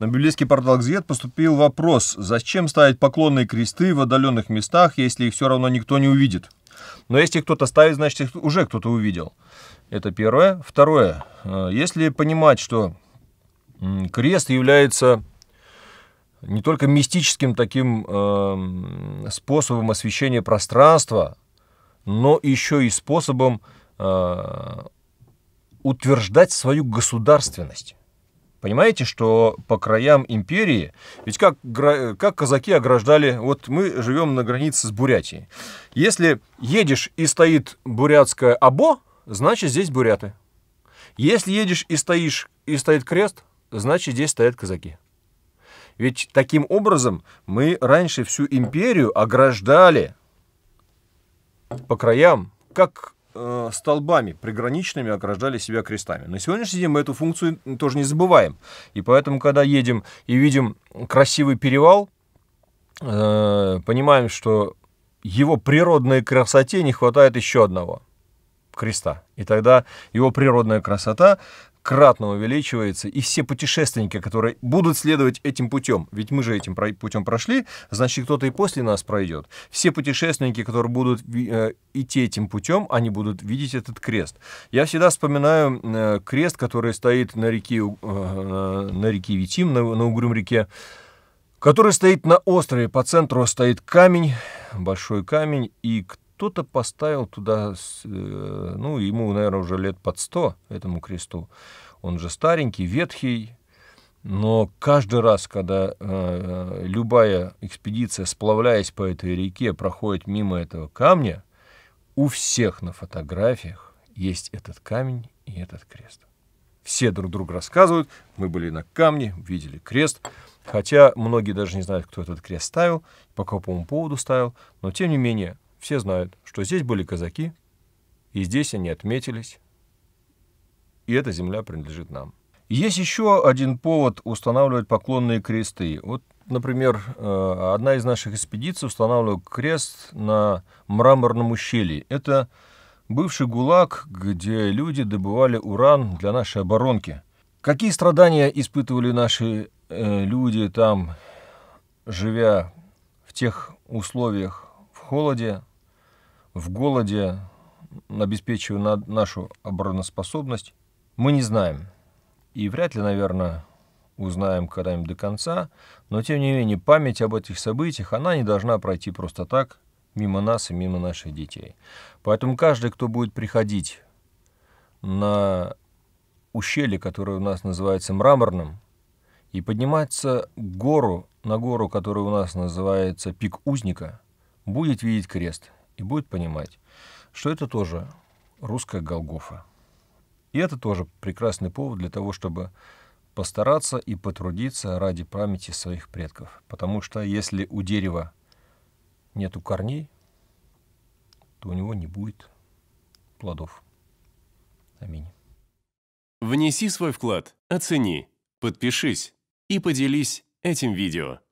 На библейский портал «Гзет» поступил вопрос, зачем ставить поклонные кресты в отдаленных местах, если их все равно никто не увидит. Но если кто-то ставит, значит их уже кто-то увидел. Это первое. Второе. Э, если понимать, что крест является не только мистическим таким эм, способом освещения пространства, но еще и способом э, утверждать свою государственность. Понимаете, что по краям империи, ведь как, как казаки ограждали, вот мы живем на границе с Бурятией. Если едешь и стоит бурятское або, значит здесь буряты. Если едешь и стоишь и стоит крест, значит здесь стоят казаки. Ведь таким образом мы раньше всю империю ограждали по краям, как Э, столбами приграничными ограждали себя крестами. На сегодняшний день мы эту функцию тоже не забываем. И поэтому, когда едем и видим красивый перевал, э, понимаем, что его природной красоте не хватает еще одного – креста. И тогда его природная красота кратно увеличивается, и все путешественники, которые будут следовать этим путем, ведь мы же этим путем прошли, значит, кто-то и после нас пройдет. Все путешественники, которые будут э, идти этим путем, они будут видеть этот крест. Я всегда вспоминаю э, крест, который стоит на реке, э, на реке Витим, на, на Угрюм-реке, который стоит на острове, по центру стоит камень, большой камень, и кто кто-то поставил туда, э, ну, ему, наверное, уже лет под сто, этому кресту. Он же старенький, ветхий, но каждый раз, когда э, э, любая экспедиция, сплавляясь по этой реке, проходит мимо этого камня, у всех на фотографиях есть этот камень и этот крест. Все друг другу рассказывают, мы были на камне, видели крест, хотя многие даже не знают, кто этот крест ставил, по какому поводу ставил, но тем не менее все знают, что здесь были казаки, и здесь они отметились, и эта земля принадлежит нам. Есть еще один повод устанавливать поклонные кресты. Вот, например, э, одна из наших экспедиций устанавливала крест на мраморном ущелье. Это бывший ГУЛАГ, где люди добывали уран для нашей оборонки. Какие страдания испытывали наши э, люди там, живя в тех условиях в холоде, в голоде, обеспечивая нашу обороноспособность, мы не знаем. И вряд ли, наверное, узнаем когда-нибудь до конца, но тем не менее память об этих событиях, она не должна пройти просто так, мимо нас и мимо наших детей. Поэтому каждый, кто будет приходить на ущелье, которое у нас называется мраморным, и подниматься гору, на гору, которая у нас называется пик узника, будет видеть крест – и будет понимать, что это тоже русская Голгофа. И это тоже прекрасный повод для того, чтобы постараться и потрудиться ради памяти своих предков. Потому что если у дерева нету корней, то у него не будет плодов. Аминь. Внеси свой вклад, оцени, подпишись и поделись этим видео.